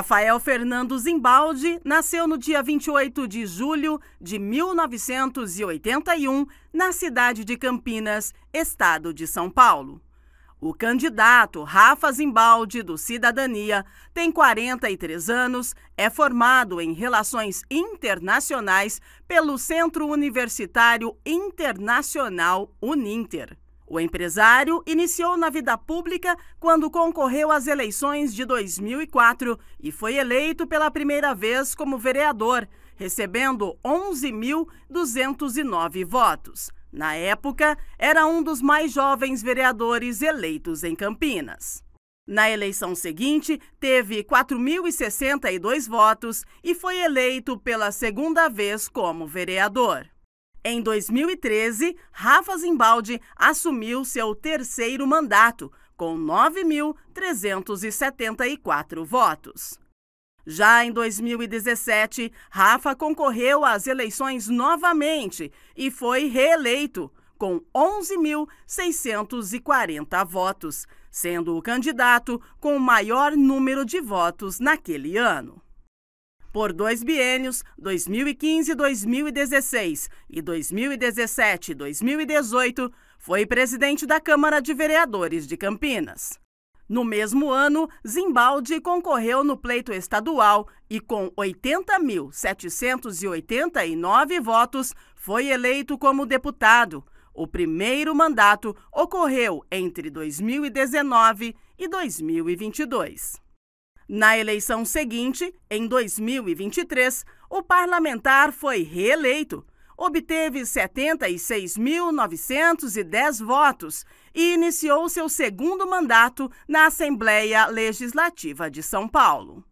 Rafael Fernando Zimbaldi nasceu no dia 28 de julho de 1981, na cidade de Campinas, estado de São Paulo. O candidato Rafa Zimbaldi, do Cidadania, tem 43 anos, é formado em Relações Internacionais pelo Centro Universitário Internacional Uninter. O empresário iniciou na vida pública quando concorreu às eleições de 2004 e foi eleito pela primeira vez como vereador, recebendo 11.209 votos. Na época, era um dos mais jovens vereadores eleitos em Campinas. Na eleição seguinte, teve 4.062 votos e foi eleito pela segunda vez como vereador. Em 2013, Rafa Zimbaldi assumiu seu terceiro mandato, com 9.374 votos. Já em 2017, Rafa concorreu às eleições novamente e foi reeleito, com 11.640 votos, sendo o candidato com o maior número de votos naquele ano por dois biênios 2015-2016 e 2017-2018, foi presidente da Câmara de Vereadores de Campinas. No mesmo ano, Zimbaldi concorreu no pleito estadual e, com 80.789 votos, foi eleito como deputado. O primeiro mandato ocorreu entre 2019 e 2022. Na eleição seguinte, em 2023, o parlamentar foi reeleito. Obteve 76.910 votos e iniciou seu segundo mandato na Assembleia Legislativa de São Paulo.